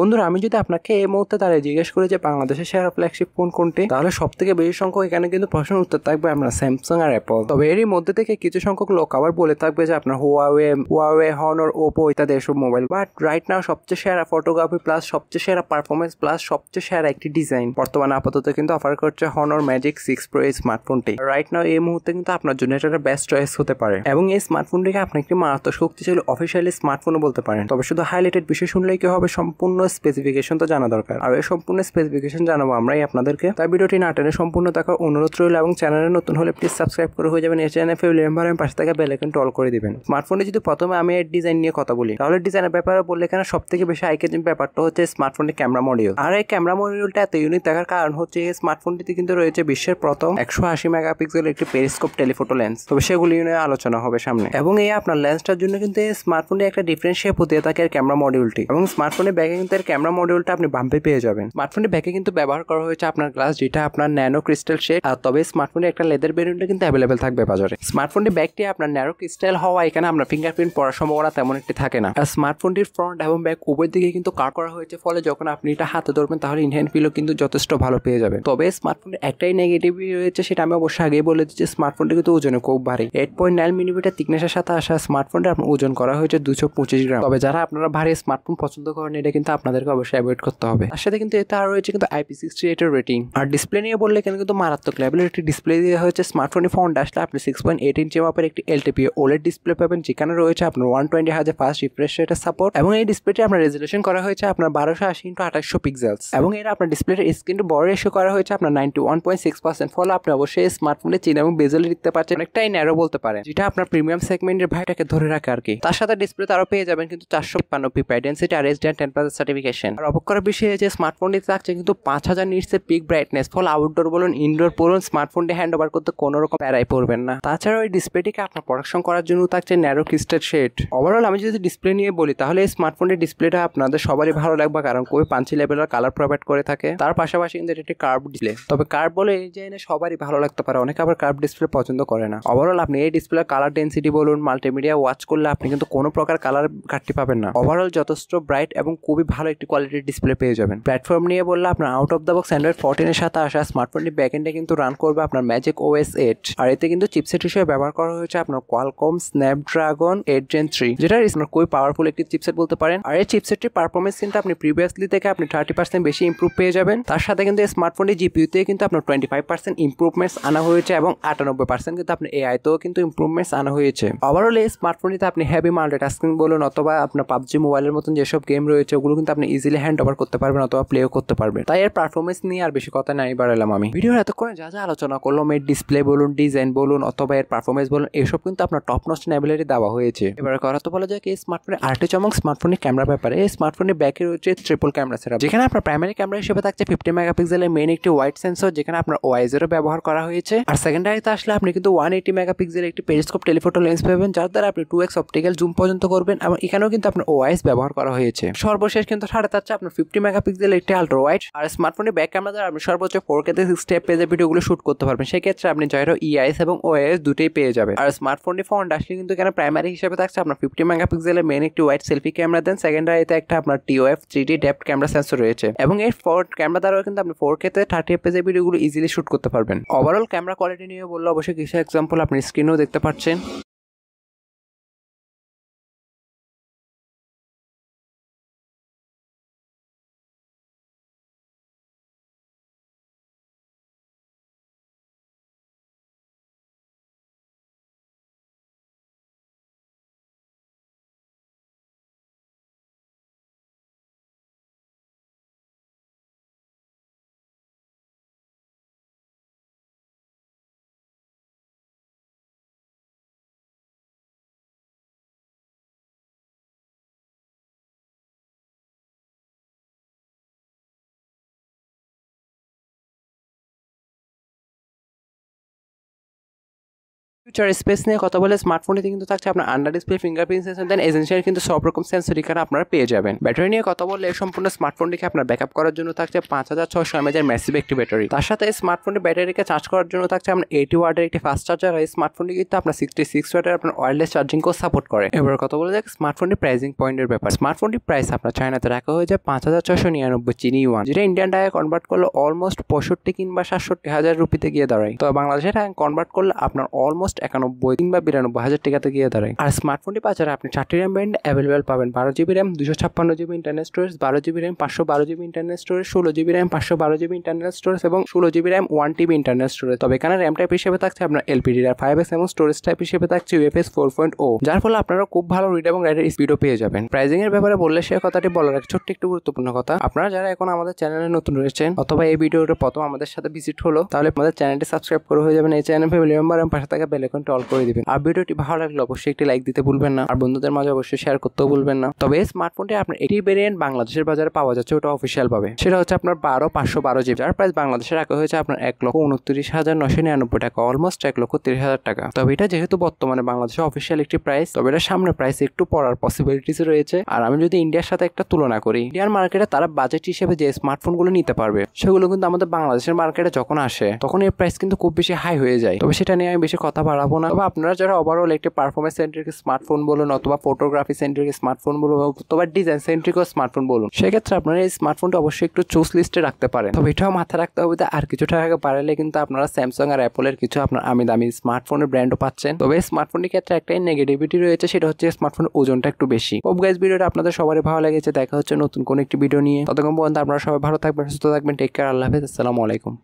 বন্ধুরা আমি যদি আপনাকে এই মুহূর্তে তারা জিজ্ঞেস করি যে বাংলাদেশের সেরা ফ্ল্যাগশিপ ফোন কোনটি তাহলে সব থেকে বেশি সংখ্যক এখানে কিন্তু প্রশ্নের উত্তর থাকবে আপনার স্যামসাং আর অ্যাপল তবে এরই মধ্যে থেকে কিছু সংখ্যক লোক আবার বলে থাকবে যে আপনার হুয়াওয়ে হুয়াওয়ে হনর ওপো ইত্যাদি এসব মোবাইল বাট রাইট নাও সবচেয়ে সেরা ফটোগ্রাফি প্লাস সবচেয়ে সেরা পারফরমেন্স প্লাস সবচেয়ে সেরা একটি ডিজাইন বর্তমানে আপাতত কিন্তু অফার করছে হনর ম্যাজিক সিক্স প্রো এই স্মার্টফোনটি রাইট নাও এই মুহূর্তে কিন্তু আপনার জন্য এটা বেস্ট চয়েস হতে পারে এবং এই স্মার্টফোনটিকে আপনি একটি মারাত্মক শক্তিশালী অফিসিয়ালি স্মার্টফোনও বলতে পারেন তবে শুধু হাইলাইটেড বিষয় শুনলেই কি হবে সম্পূর্ণ স্পেসিফিকেশন তো জানা দরকার আর এই সম্পূর্ণ স্পেসিফিকেশন জানাবো আমরাই আপনাদেরকে তাই ভিডিওটি না টেনে সম্পূর্ণ দেখার অনুরোধ রইল এবং চ্যানেলে নতুন হলে প্লিজ সাবস্ক্রাইব করে হয়ে যাবেন এই চ্যানেল মেম্বার এনভারমেন্ট পাশে থাকা বেল আইকন টল করে দিবেন স্মার্টফোনে যদি প্রথমে আমি এর ডিজাইন নিয়ে কথা বলি তাহলে ডিজাইনের ব্যাপারে বললে এখানে সব থেকে বেশি আইকে ব্যাপারটা হচ্ছে স্মার্টফোনের ক্যামেরা মডিউল আর এই ক্যামেরা মডিউলটা এত ইউনিক থাকার কারণ হচ্ছে এই স্মার্টফোনটিতে কিন্তু রয়েছে বিশ্বের প্রথম একশো আশি মেগাপিক্সেল একটি পেরিস্কোপ টেলিফোটো লেন্স তবে সেগুলি নিয়ে আলোচনা হবে সামনে এবং এই আপনার লেন্সটার জন্য কিন্তু এই স্মার্টফোনে একটা ডিফারেন্ট শেপ হতে থাকে ক্যামেরা মডিউলটি এবং স্মার্টফোনের ব্যাগে কিন্তু ফোনের ক্যামেরা মডিউলটা আপনি বাম্পে পেয়ে যাবেন স্মার্টফোনের ব্যাকে কিন্তু ব্যবহার করা হয়েছে আপনার গ্লাস যেটা আপনার ন্যানো ক্রিস্টাল শেড আর তবে স্মার্টফোনের একটা লেদার বেরিয়েন্টটা কিন্তু অ্যাভেলেবেল থাকবে বাজারে স্মার্টফোনের ব্যাগটি আপনার ন্যানো ক্রিস্টাল হওয়া এখানে আপনার ফিঙ্গারপ্রিন্ট পড়ার সম্ভাবনা তেমন একটি থাকে না আর স্মার্টফোনটির ফ্রন্ট এবং ব্যাক উভয় দিকে কিন্তু কার করা হয়েছে ফলে যখন আপনি এটা হাতে ধরবেন তাহলে ইনহ্যান্ড ফিলও কিন্তু যথেষ্ট ভালো পেয়ে যাবেন তবে স্মার্টফোনের একটাই নেগেটিভ রয়েছে সেটা আমি অবশ্যই আগেই বলে দিচ্ছি স্মার্টফোনটি কিন্তু ওজনে খুব ভারী এইট পয়েন্ট নাইন মিলিমিটার থিকনেসের সাথে আসা স্মার্টফোনটা আপনার ওজন করা হয়েছে দুশো পঁচিশ গ্রাম তবে যারা আপনারা ভারী স্মার্টফোন পছন্দ করেন এটা কিন্তু আপনাদেরকে অবশ্যই অ্যাভয়েড করতে হবে তার সাথে কিন্তু এতে আর রয়েছে কিন্তু আইপি সিক্সটি এইটের রেটিং আর ডিসপ্লে নিয়ে বললে কেন কিন্তু মারাত্মক লেভেল একটি ডিসপ্লে দিয়ে হয়েছে স্মার্টফোনে ফোন আসলে আপনি সিক্স পয়েন্ট এইট ইঞ্চি মাপের একটি এলটিপি ওলেড ডিসপ্লে পাবেন যেখানে রয়েছে আপনার ওয়ান টোয়েন্টি হাজার ফাস্ট রিফ্রেশ রেটের সাপোর্ট এবং এই ডিসপ্লেটি আপনার রেজলিউশন করা হয়েছে আপনার বারোশো আশি ইন্টু আঠাশশো পিক্সেলস এবং এটা আপনার ডিসপ্লের স্ক্রিনটি বড় রেশো করা হয়েছে আপনার ninety one point six percent ফলে আপনি অবশ্যই স্মার্টফোনে চিন এবং বেজেলে দিতে পারছেন অনেকটাই ন্যারো বলতে পারেন যেটা আপনার প্রিমিয়াম সেগমেন্টের ভাইটাকে ধরে রাখে আর কি তার সাথে ডিসপ্লে তারও পেয়ে যাবেন কিন্তু চারশো পান্ন পিপাই ডেন্সিটি আর এস টেন পার্সেন্ট নোটিফিকেশন আর অপকর বিষয়ে যে স্মার্টফোনটি থাকছে কিন্তু পাঁচ হাজার নিটসের পিক ব্রাইটনেস ফল আউটডোর বলুন ইনডোর বলুন স্মার্টফোনটি হ্যান্ড ওভার করতে কোনো রকম প্যারাই পড়বেন না তাছাড়া ওই ডিসপ্লেটিকে আপনার প্রোডাকশন করার জন্য থাকছে ন্যারো ক্রিস্টেল শেড ওভারঅল আমি যদি ডিসপ্লে নিয়ে বলি তাহলে এই স্মার্টফোনটির ডিসপ্লেটা আপনাদের সবারই ভালো লাগবে কারণ খুবই পাঞ্চি লেভেলের কালার প্রোভাইড করে থাকে তার পাশাপাশি কিন্তু এটা একটি কার্ভ ডিসপ্লে তবে কার্ভ বলে এই জায়গায় সবারই ভালো লাগতে পারে অনেকে আবার কার্ভ ডিসপ্লে পছন্দ করে না ওভারঅল আপনি এই ডিসপ্লের কালার ডেন্সিটি বলুন মাল্টিমিডিয়া ওয়াচ করলে আপনি কিন্তু কোনো প্রকার কালার ঘাটতি পাবেন না ওভারঅল যথেষ্ট ব্রাইট এবং খুবই ভালো ভালো একটি কোয়ালিটির ডিসপ্লে পেয়ে যাবেন প্ল্যাটফর্ম নিয়ে বললে আপনার out of the box Android ফোরটিনের সাথে আসা স্মার্টফোনটি ব্যাকএন্ডে কিন্তু রান করবে আপনার ম্যাজিক ওএস এইট আর এতে কিন্তু চিপসেট হিসেবে ব্যবহার করা হয়েছে আপনার Qualcomm Snapdragon eight gen three যেটা আপনার খুবই পাওয়ারফুল একটি চিপসেট বলতে পারেন আর এই চিপসেটটির পারফরমেন্স কিন্তু আপনি প্রিভিয়াসলি থেকে আপনি থার্টি পার্সেন্ট বেশি ইম্প্রুভ পেয়ে যাবেন তার সাথে কিন্তু এই স্মার্টফোনটি জিপিউতে কিন্তু আপনার টোয়েন্টি ফাইভ পার্সেন্ট ইম্প্রুভমেন্টস আনা হয়েছে এবং আটানব্বই পার্সেন্ট কিন্তু আপনার এআই তেও কিন্তু ইম্প্রুভমেন্টস আনা হয়েছে ওভারঅল এই স্মার্টফোনটিতে আপনি হ্যাভি মাল্টিটাস্কিং বলুন অথবা আপনার পাবজি মোবাইলের মতন যেসব গেম রয়েছে ওগুলো কিন্তু আপনি ইজিলি হ্যান্ড ওভার করতে পারবেন অথবা প্লেও করতে পারবেন তাই এর পারফরমেন্স নিয়ে আর বেশি কথা নাই বাড়ালাম আমি ভিডিওর এতক্ষণে যা যা আলোচনা করলাম এর ডিসপ্লে বলুন ডিজাইন বলুন অথবা এর পারফরমেন্স বলুন এসব কিন্তু আপনার টপ নস্ট নেবিলিটি দেওয়া হয়েছে এবার কথা তো বলা যায় কি স্মার্টফোনের আর্টে চমক স্মার্টফোনের ক্যামেরা ব্যাপারে এই স্মার্টফোনের ব্যাকে রয়েছে ট্রিপল ক্যামেরা সেটা যেখানে আপনার প্রাইমারি ক্যামেরা হিসেবে থাকছে ফিফটি মেগাপিক্সেলের মেন একটি ওয়াইড সেন্সর যেখানে আপনার ওয়াইজেরও ব্যবহার করা হয়েছে আর সেকেন্ড আইতে আসলে আপনি কিন্তু ওয়ান এইটি মেগাপিক্সেলের একটি পেরিস্কোপ টেলিফোটো লেন্স পাবেন যার দ্বারা আপনি টু এক্স অপটিক্যাল জুম পর্যন্ত করবেন এবং এখানেও কিন্তু আপনার ওয়াইস ব্যবহার করা হয়েছে সর্বশেষ কিন্তু সাড়ে চাচ্ছে আপনার ফিফটি মেগাপিক্সেল একটি আল্ট্রা ওয়াইড আর স্মার্টফোনে ব্যাক ক্যামেরা দ্বারা আপনি সর্বোচ্চ ফোর কে সিক্সটি পেজে ভিডিওগুলো শুট করতে পারবেন সেক্ষেত্রে আপনি জয়রো ইআইএস e এবং ওআইএস দুটোই পেয়ে যাবেন আর স্মার্টফোনটি ফোন আসলে কিন্তু কেন প্রাইমারি হিসেবে থাকছে আপনার ফিফটি মেগাপিক্সেলের মেন একটি ওয়াইড সেলফি ক্যামেরা দেন সেকেন্ডারিতে একটা আপনার TOF three D depth camera sensor রয়েছে এবং এই ফোর ক্যামেরা দ্বারাও কিন্তু আপনি ফোর কে তে থার্টি পেজের ভিডিওগুলো ইজিলি শুট করতে পারবেন ওভারঅল ক্যামেরা কোয়ালিটি নিয়ে বললে অবশ্যই কিছু এক্সাম্পল আপনি স্ক্রিনেও দেখতে পাচ্ছেন ফিউচার স্পেস নিয়ে কথা বলে স্মার্টফোনটি কিন্তু থাকছে আপনার under display fingerprint sensor then এজেন্সিয়ার কিন্তু সব রকম সেন্সর এখানে আপনারা পেয়ে যাবেন ব্যাটারি নিয়ে কথা বললে সম্পূর্ণ স্মার্টফোনটিকে আপনার ব্যাকআপ করার জন্য থাকছে পাঁচ হাজার ছশো এমএজের ম্যাসিভ একটি ব্যাটারি তার সাথে স্মার্টফোনের ব্যাটারিকে চার্জ করার জন্য থাকছে আপনার এইটি ওয়ার্ডের একটি ফাস্ট চার্জার এই স্মার্টফোনটি কিন্তু আপনার সিক্সটি সিক্স ওয়ার্ডের আপনার ওয়ারলেস চার্জিংকেও সাপোর্ট করে এবার কথা বলে যাক স্মার্টফোনটি প্রাইসিং পয়েন্টের ব্যাপার স্মার্টফোনটি প্রাইস আপনার চায়নাতে রাখা হয়েছে পাঁচ হাজার ছশো নিরানব্বই চিনি ওয়ান যেটা ইন্ডিয়ান টাকা কনভার্ট করলে অলমোস্ট পঁয়ষট্টি কিংবা সাতষট্টি হাজার রুপিতে গিয়ে দাঁড়ায় তো বাংলাদেশের টাকা হ্যাঁ, কনভার্ট করলে আপনার অলমোস্ট জাস্ট একানব্বই কিংবা বিরানব্বই হাজার টাকাতে গিয়ে দাঁড়ায় আর স্মার্টফোনটি বাজারে আপনি চারটি র্যাম ব্যান্ড অ্যাভেলেবেল পাবেন বারো জিবি র্যাম দুশো ছাপ্পান্ন জিবি ইন্টারনেট স্টোরেজ বারো জিবি র্যাম পাঁচশো বারো জিবি ইন্টারনেট স্টোরেজ ষোলো জিবি র্যাম পাঁচশো বারো জিবি ইন্টারনেট স্টোরেজ এবং ষোলো GB RAM one TB internet storage তবে এখানে র্যাম টাইপ হিসেবে থাকছে আপনার এলপিডি আর ফাইভ এস এবং স্টোরেজ টাইপ হিসেবে থাকছে ইউএফএস ফোর পয়েন্ট ও যার ফলে আপনারা খুব ভালো রিড এবং রাইডের স্পিডও পেয়ে যাবেন প্রাইজিং এর ব্যাপারে বললে সে কথাটি বলার এক ছোট্ট একটু গুরুত্বপূর্ণ কথা আপনারা যারা এখন আমাদের চ্যানেলে নতুন রয়েছেন অথবা এই ভিডিওটা প্রথম আমাদের সাথে ভিজিট হলো তাহলে আমাদের চ্যানেলটি সাবস্ক্রাইব করে হয়ে যাবেন এই চ্যানেল ফ্যামিলি মেম্বার এবং পাশে থাকা বেল আইকনটা অল করে দিবেন আর ভিডিওটি ভালো লাগলে অবশ্যই একটি লাইক দিতে ভুলবেন না আর বন্ধুদের মাঝে অবশ্যই শেয়ার করতেও ভুলবেন না তবে এই স্মার্টফোনটি আপনার এটি ভেরিয়েন্ট বাংলাদেশের বাজারে পাওয়া যাচ্ছে ওটা অফিসিয়াল ভাবে সেটা হচ্ছে আপনার বারো পাঁচশো বারো জিবি যার প্রাইস বাংলাদেশে রাখা হয়েছে আপনার এক লক্ষ উনত্রিশ হাজার নশো নিরানব্বই টাকা অলমোস্ট এক লক্ষ তিরিশ হাজার টাকা তবে এটা যেহেতু বর্তমানে বাংলাদেশে অফিসিয়াল একটি প্রাইস তবে এটা সামনে প্রাইস একটু পড়ার পসিবিলিটিস রয়েছে আর আমি যদি ইন্ডিয়ার সাথে একটা তুলনা করি ইন্ডিয়ার মার্কেটে তারা বাজেট হিসেবে যে স্মার্টফোনগুলো নিতে পারবে সেগুলো কিন্তু আমাদের বাংলাদেশের মার্কেটে যখন আসে তখন এর প্রাইস কিন্তু খুব বেশি হাই হয়ে যায় তবে সেটা নিয়ে আমি বেশি কথা বাড়াবো না বা আপনারা যারা ওভারঅল একটি পারফরমেন্স সেন্ট্রিক স্মার্টফোন বলুন অথবা ফটোগ্রাফি সেন্ট্রিক স্মার্টফোন বলুন অথবা ডিজাইন সেন্ট্রিক স্মার্টফোন বলুন সেক্ষেত্রে আপনারা এই স্মার্টফোনটা অবশ্যই একটু চুজ লিস্টে রাখতে পারেন তবে এটাও মাথায় রাখতে হবে যে আর কিছু টাকা বাড়ালে কিন্তু আপনারা স্যামসাং আর অ্যাপলের কিছু আপনার আমি দামি স্মার্টফোনের ব্র্যান্ডও পাচ্ছেন তবে স্মার্টফোনের ক্ষেত্রে একটাই নেগেটিভিটি রয়েছে সেটা হচ্ছে স্মার্টফোনের ওজনটা একটু বেশি ওপ গাইজ ভিডিওটা আপনাদের সবারই ভালো লেগেছে দেখা হচ্ছে নতুন কোন একটি ভিডিও নিয়ে ততক্ষণ পর্যন্ত আপনারা সবাই ভালো থাকবেন সুস্থ থাকবেন টেক কেয়ার আল্লাহ হাফেজ আসসালামু আলাইকুম